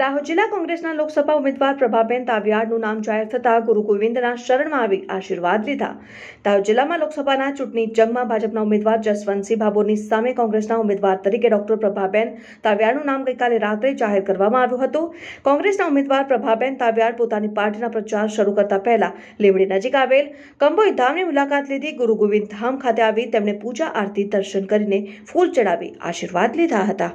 દાહોદ જિલ્લા કોંગ્રેસના લોકસભા ઉમેદવાર પ્રભાબેન તાવિયાડનું નામ જાહેર થતાં ગુરુ ગોવિંદના શરણમાં આવી આશીર્વાદ લીધા દાહોદ જિલ્લામાં લોકસભાના ચૂંટણી જંગમાં ભાજપના ઉમેદવાર જસવંતસિંહ ભાભોરની સામે કોંગ્રેસના ઉમેદવાર તરીકે ડોક્ટર પ્રભાબેન તાવિયાડનું નામ ગઈકાલે રાત્રે જાહેર કરવામાં આવ્યું હતું કોંગ્રેસના ઉમેદવાર પ્રભાબેન તાવિયાડ પોતાની પાર્ટીના પ્રચાર શરૂ કરતા પહેલા લીમડી નજીક આવેલ કંબોઈ ધામની મુલાકાત લીધી ગુરુ ગોવિંદ ધામ ખાતે આવી તેમણે પૂજા આરતી દર્શન કરીને ફૂલ ચડાવી આશીર્વાદ લીધા હતા